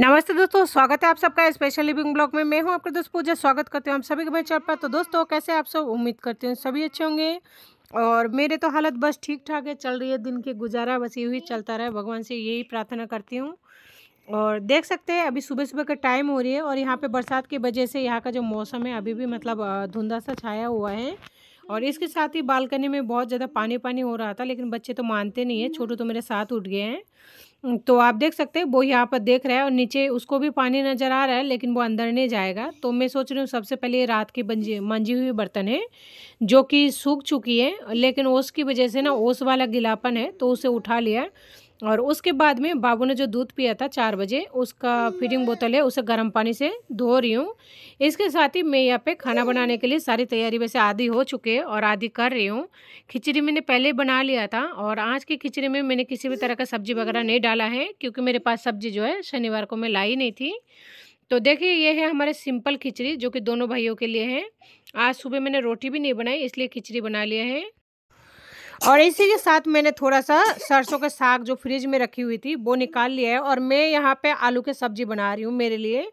नमस्ते दोस्तों स्वागत है आप सबका स्पेशल लिविंग ब्लॉग में मैं हूं आपका दोस्त पूजा स्वागत करती हूं आप सभी के मेरे चल पर तो दोस्तों कैसे आप सब उम्मीद करते हैं सभी अच्छे होंगे और मेरे तो हालत बस ठीक ठाक है चल रही है दिन के गुजारा बस यही चलता रहा भगवान से यही प्रार्थना करती हूँ और देख सकते हैं अभी सुबह सुबह का टाइम हो रही है और यहाँ पर बरसात की वजह से यहाँ का जो मौसम है अभी भी मतलब धुंधा सा छाया हुआ है और इसके साथ ही बालकनी में बहुत ज़्यादा पानी पानी हो रहा था लेकिन बच्चे तो मानते नहीं है छोटू तो मेरे साथ उठ गए हैं तो आप देख सकते हैं वो यहाँ पर देख रहा है और नीचे उसको भी पानी नज़र आ रहा है लेकिन वो अंदर नहीं जाएगा तो मैं सोच रही हूँ सबसे पहले रात की बंजी मंजी हुई बर्तन है जो कि सूख चुकी है लेकिन ओस की वजह से ना ओस वाला गिलापन है तो उसे उठा लिया और उसके बाद में बाबू ने जो दूध पिया था चार बजे उसका फीडिंग बोतल है उसे गर्म पानी से धो रही हूँ इसके साथ ही मैं यहाँ पे खाना बनाने के लिए सारी तैयारी वैसे आधी हो चुके हैं और आधी कर रही हूँ खिचड़ी मैंने पहले बना लिया था और आज की खिचड़ी में मैंने किसी भी तरह का सब्जी वगैरह नहीं डाला है क्योंकि मेरे पास सब्जी जो है शनिवार को मैं लाई नहीं थी तो देखिए ये है हमारे सिंपल खिचड़ी जो कि दोनों भाइयों के लिए है आज सुबह मैंने रोटी भी नहीं बनाई इसलिए खिचड़ी बना लिया है और इसी के साथ मैंने थोड़ा सा सरसों का साग जो फ्रिज में रखी हुई थी वो निकाल लिया है और मैं यहाँ पे आलू की सब्जी बना रही हूँ मेरे लिए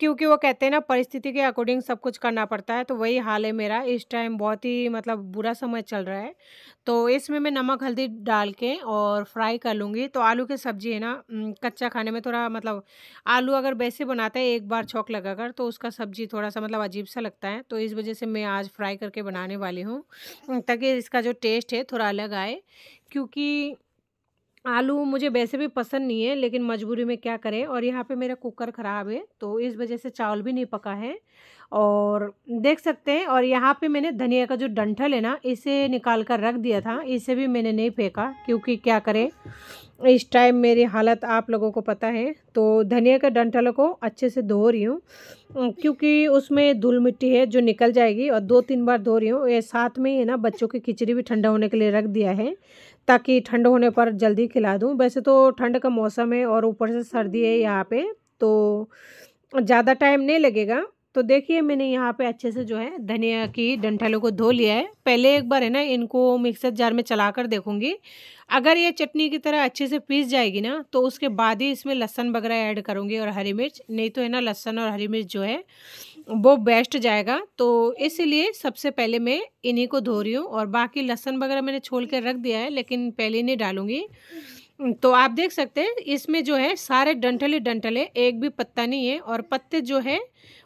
क्योंकि वो कहते हैं ना परिस्थिति के अकॉर्डिंग सब कुछ करना पड़ता है तो वही हाल है मेरा इस टाइम बहुत ही मतलब बुरा समय चल रहा है तो इसमें मैं नमक हल्दी डाल के और फ्राई कर लूँगी तो आलू की सब्ज़ी है ना कच्चा खाने में थोड़ा मतलब आलू अगर वैसे बनाते हैं एक बार छौक लगा कर तो उसका सब्ज़ी थोड़ा सा मतलब अजीब सा लगता है तो इस वजह से मैं आज फ्राई करके बनाने वाली हूँ ताकि इसका जो टेस्ट है थोड़ा अलग आए क्योंकि आलू मुझे वैसे भी पसंद नहीं है लेकिन मजबूरी में क्या करें और यहाँ पे मेरा कुकर ख़राब है तो इस वजह से चावल भी नहीं पका है और देख सकते हैं और यहाँ पे मैंने धनिया का जो डंठल है ना इसे निकाल कर रख दिया था इसे भी मैंने नहीं फेंका क्योंकि क्या करें इस टाइम मेरी हालत आप लोगों को पता है तो धनिया के डंठल को अच्छे से धो रही हूँ क्योंकि उसमें धूल मिट्टी है जो निकल जाएगी और दो तीन बार धो रही हूँ ये साथ में ही है ना बच्चों की खिचड़ी भी ठंडा होने के लिए रख दिया है ताकि ठंड होने पर जल्दी खिला दूँ वैसे तो ठंड का मौसम है और ऊपर से सर्दी है यहाँ पे तो ज़्यादा टाइम नहीं लगेगा तो देखिए मैंने यहाँ पे अच्छे से जो है धनिया की डंठलों को धो लिया है पहले एक बार है ना इनको मिक्सर जार में चला कर देखूँगी अगर ये चटनी की तरह अच्छे से पीस जाएगी ना तो उसके बाद ही इसमें लहसन वगैरह ऐड करूँगी और हरी मिर्च नहीं तो है ना लहसन और हरी मिर्च जो है वो बेस्ट जाएगा तो इसलिए सबसे पहले मैं इन्हीं को धो रही हूँ और बाकी लहसन वगैरह मैंने छोल कर रख दिया है लेकिन पहले नहीं डालूँगी तो आप देख सकते हैं इसमें जो है सारे डंठले ही एक भी पत्ता नहीं है और पत्ते जो है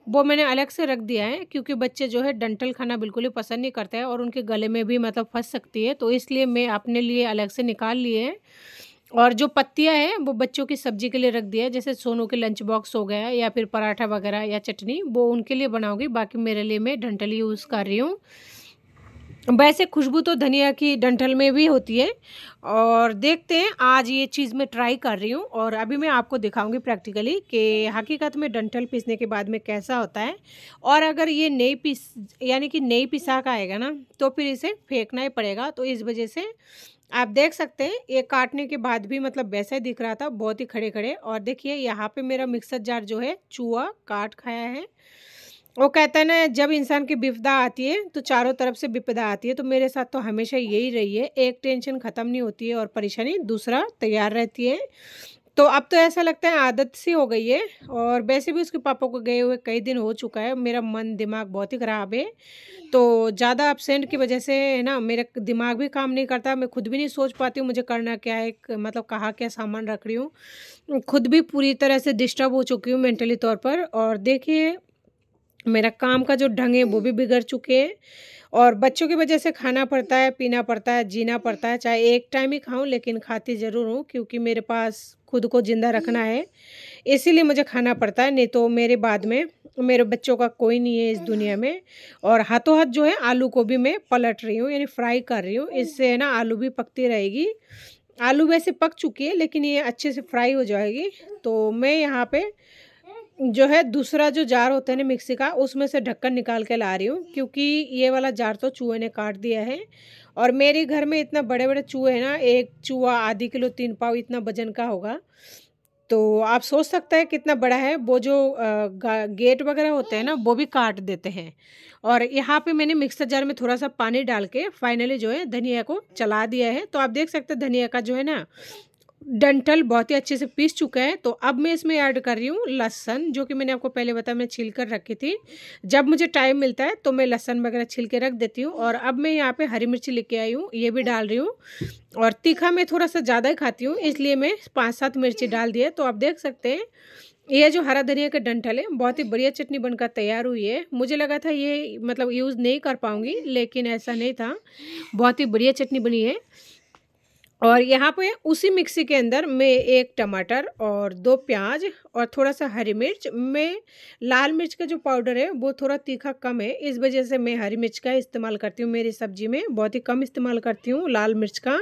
वो मैंने अलग से रख दिया है क्योंकि बच्चे जो है डंठल खाना बिल्कुल ही पसंद नहीं करते हैं और उनके गले में भी मतलब फंस सकती है तो इसलिए मैं अपने लिए अलग से निकाल लिए हैं और जो पत्तियाँ हैं वो बच्चों की सब्जी के लिए रख दिया जैसे सोनू के लंच बॉक्स हो गया या फिर पराठा वगैरह या चटनी वो उनके लिए बनाऊंगी बाकी मेरे लिए मैं डंठल यूज़ कर रही हूँ वैसे खुशबू तो धनिया की डंठल में भी होती है और देखते हैं आज ये चीज़ मैं ट्राई कर रही हूँ और अभी मैं आपको दिखाऊंगी प्रैक्टिकली कि हकीकत में डंठल पीसने के बाद में कैसा होता है और अगर ये नई पीस यानी कि नई पिसा का आएगा ना तो फिर इसे फेंकना ही पड़ेगा तो इस वजह से आप देख सकते हैं ये काटने के बाद भी मतलब वैसा ही दिख रहा था बहुत ही खड़े खड़े और देखिए यहाँ पे मेरा मिक्सर जार जो है चूहा काट खाया है वो कहता है ना जब इंसान की विपदा आती है तो चारों तरफ से विपदा आती है तो मेरे साथ तो हमेशा यही रही है एक टेंशन ख़त्म नहीं होती है और परेशानी दूसरा तैयार रहती है तो अब तो ऐसा लगता है आदत सी हो गई है और वैसे भी उसके पापा को गए हुए कई दिन हो चुका है मेरा मन दिमाग बहुत ही ख़राब है तो ज़्यादा एबसेंट की वजह से है ना मेरा दिमाग भी काम नहीं करता मैं खुद भी नहीं सोच पाती हूँ मुझे करना क्या है मतलब कहाँ क्या सामान रख रही हूँ खुद भी पूरी तरह से डिस्टर्ब हो चुकी हूँ मेंटली तौर पर और देखिए मेरा काम का जो ढंग है वो भी बिगड़ चुके हैं और बच्चों की वजह से खाना पड़ता है पीना पड़ता है जीना पड़ता है चाहे एक टाइम ही खाऊं लेकिन खाती ज़रूर हूँ क्योंकि मेरे पास खुद को ज़िंदा रखना है इसीलिए मुझे खाना पड़ता है नहीं तो मेरे बाद में मेरे बच्चों का कोई नहीं है इस दुनिया में और हाथों हाथ जो है आलू को भी मैं पलट रही हूँ यानी फ्राई कर रही हूँ इससे है ना आलू भी पकती रहेगी आलू वैसे पक चुकी है लेकिन ये अच्छे से फ्राई हो जाएगी तो मैं यहाँ पर जो है दूसरा जो जार होता है ना मिक्सी का उसमें से ढक्कन निकाल के ला रही हूँ क्योंकि ये वाला जार तो चूहे ने काट दिया है और मेरे घर में इतना बड़े बड़े चूहे हैं ना एक चूहा आधी किलो तीन पाव इतना वजन का होगा तो आप सोच सकते हैं कितना बड़ा है वो जो गेट वगैरह होते हैं ना वो भी काट देते हैं और यहाँ पे मैंने मिक्सर जार में थोड़ा सा पानी डाल के फाइनली जो है धनिया को चला दिया है तो आप देख सकते हैं धनिया का जो है ना डंठल बहुत ही अच्छे से पीस चुका है तो अब मैं इसमें ऐड कर रही हूँ लहसन जो कि मैंने आपको पहले बताया मैं छील कर रखी थी जब मुझे टाइम मिलता है तो मैं लहसन वगैरह छील के रख देती हूँ और अब मैं यहाँ पे हरी मिर्ची लेके आई हूँ ये भी डाल रही हूँ और तीखा मैं थोड़ा सा ज़्यादा ही खाती हूँ इसलिए मैं पाँच सात मिर्ची डाल दिए तो आप देख सकते हैं ये जो हरा धनिया का डंठल है बहुत ही बढ़िया चटनी बनकर तैयार हुई है मुझे लगा था ये मतलब यूज़ नहीं कर पाऊँगी लेकिन ऐसा नहीं था बहुत ही बढ़िया चटनी बनी है और यहाँ पे उसी मिक्सी के अंदर मैं एक टमाटर और दो प्याज और थोड़ा सा हरी मिर्च मैं लाल मिर्च का जो पाउडर है वो थोड़ा तीखा कम है इस वजह से मैं हरी मिर्च का इस्तेमाल करती हूँ मेरी सब्जी में बहुत ही कम इस्तेमाल करती हूँ लाल मिर्च का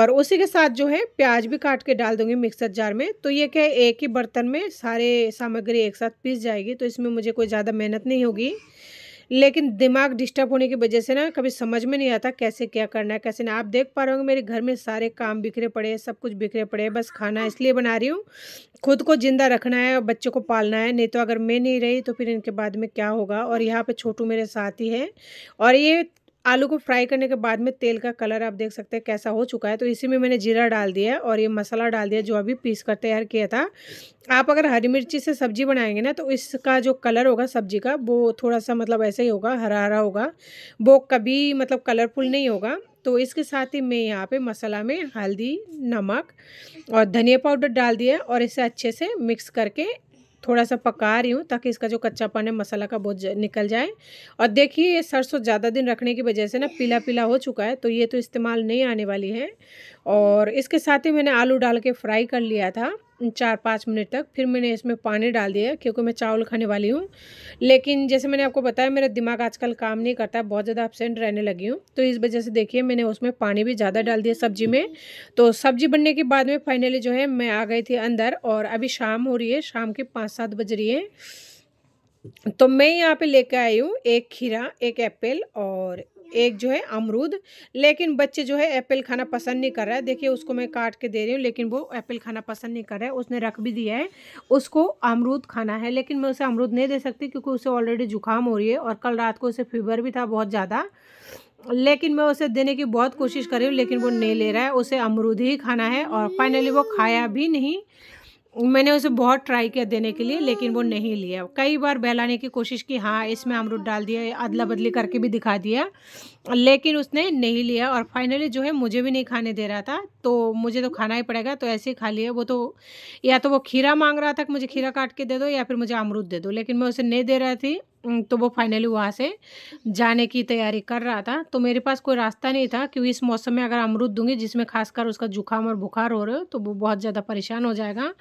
और उसी के साथ जो है प्याज भी काट के डाल दूँगी मिक्सर जार में तो ये क्या एक ही बर्तन में सारे सामग्री एक साथ पीस जाएगी तो इसमें मुझे कोई ज़्यादा मेहनत नहीं होगी लेकिन दिमाग डिस्टर्ब होने की वजह से ना कभी समझ में नहीं आता कैसे क्या करना है कैसे ना आप देख पा रहे होंगे मेरे घर में सारे काम बिखरे पड़े हैं सब कुछ बिखरे पड़े हैं बस खाना इसलिए बना रही हूँ खुद को ज़िंदा रखना है और बच्चों को पालना है नहीं तो अगर मैं नहीं रही तो फिर इनके बाद में क्या होगा और यहाँ पर छोटू मेरे साथ ही है और ये आलू को फ्राई करने के बाद में तेल का कलर आप देख सकते हैं कैसा हो चुका है तो इसी में मैंने जीरा डाल दिया है और ये मसाला डाल दिया जो अभी पीस कर तैयार किया था आप अगर हरी मिर्ची से सब्जी बनाएंगे ना तो इसका जो कलर होगा सब्जी का वो थोड़ा सा मतलब ऐसे ही होगा हरा हरा होगा वो कभी मतलब कलरफुल नहीं होगा तो इसके साथ ही मैं यहाँ पे मसाला में हल्दी नमक और धनिया पाउडर डाल दिया और इसे अच्छे से मिक्स करके थोड़ा सा पका रही हूँ ताकि इसका जो कच्चापन है मसाला का बहुत निकल जाए और देखिए ये सरसों ज़्यादा दिन रखने की वजह से ना पीला पीला हो चुका है तो ये तो इस्तेमाल नहीं आने वाली है और इसके साथ ही मैंने आलू डाल के फ्राई कर लिया था चार पाँच मिनट तक फिर मैंने इसमें पानी डाल दिया क्योंकि मैं चावल खाने वाली हूँ लेकिन जैसे मैंने आपको बताया मेरा दिमाग आजकल काम नहीं करता बहुत ज़्यादा अपसेंट रहने लगी हूँ तो इस वजह से देखिए मैंने उसमें पानी भी ज़्यादा डाल दिया सब्जी में तो सब्जी बनने के बाद में फाइनली जो है मैं आ गई थी अंदर और अभी शाम हो रही है शाम के पाँच सात बज रही है तो मैं यहाँ पे लेके आई हूँ एक खीरा एक एप्पल और एक जो है अमरूद लेकिन बच्चे जो है एप्पल खाना पसंद नहीं कर रहा है देखिए उसको मैं काट के दे रही हूँ लेकिन वो एप्पल खाना पसंद नहीं कर रहा है उसने रख भी दिया है उसको अमरूद खाना है लेकिन मैं उसे अमरूद नहीं दे सकती क्योंकि उसे ऑलरेडी जुकाम हो रही है और कल रात को उसे फीवर भी था बहुत ज़्यादा लेकिन मैं उसे देने की बहुत कोशिश कर रही हूँ लेकिन वो नहीं ले रहा है उसे अमरूद ही खाना है और फाइनली वो खाया भी नहीं मैंने उसे बहुत ट्राई किया देने के लिए लेकिन वो नहीं लिया कई बार बहलाने की कोशिश की हाँ इसमें अमरूद डाल दिया अदला बदली करके भी दिखा दिया लेकिन उसने नहीं लिया और फाइनली जो है मुझे भी नहीं खाने दे रहा था तो मुझे तो खाना ही पड़ेगा तो ऐसे ही खा लिए वो तो या तो वो खीरा मांग रहा था कि मुझे खीरा काट के दे दो या फिर मुझे अमरूद दे दो लेकिन मैं उसे नहीं दे रही थी तो वो फाइनली वहाँ से जाने की तैयारी कर रहा था तो मेरे पास कोई रास्ता नहीं था क्योंकि इस मौसम में अगर अमरूद दूंगी जिसमें खासकर उसका जुकाम और बुखार हो रहे हो तो वो बहुत ज़्यादा परेशान हो जाएगा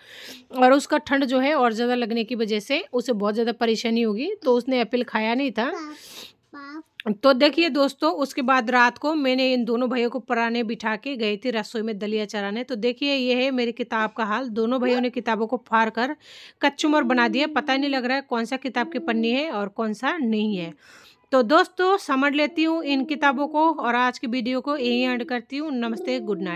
और उसका ठंड जो है और ज़्यादा लगने की वजह से उसे बहुत ज़्यादा परेशानी होगी तो उसने एप्पल खाया नहीं था तो देखिए दोस्तों उसके बाद रात को मैंने इन दोनों भाइयों को पराने बिठा के गई थी रसोई में दलिया चराने तो देखिए ये है मेरी किताब का हाल दोनों भाइयों ने किताबों को फाड़ कर कच्चुमर बना दिया पता ही नहीं लग रहा है कौन सा किताब की पन्नी है और कौन सा नहीं है तो दोस्तों समझ लेती हूँ इन किताबों को और आज की वीडियो को यही एंड करती हूँ नमस्ते गुड नाइट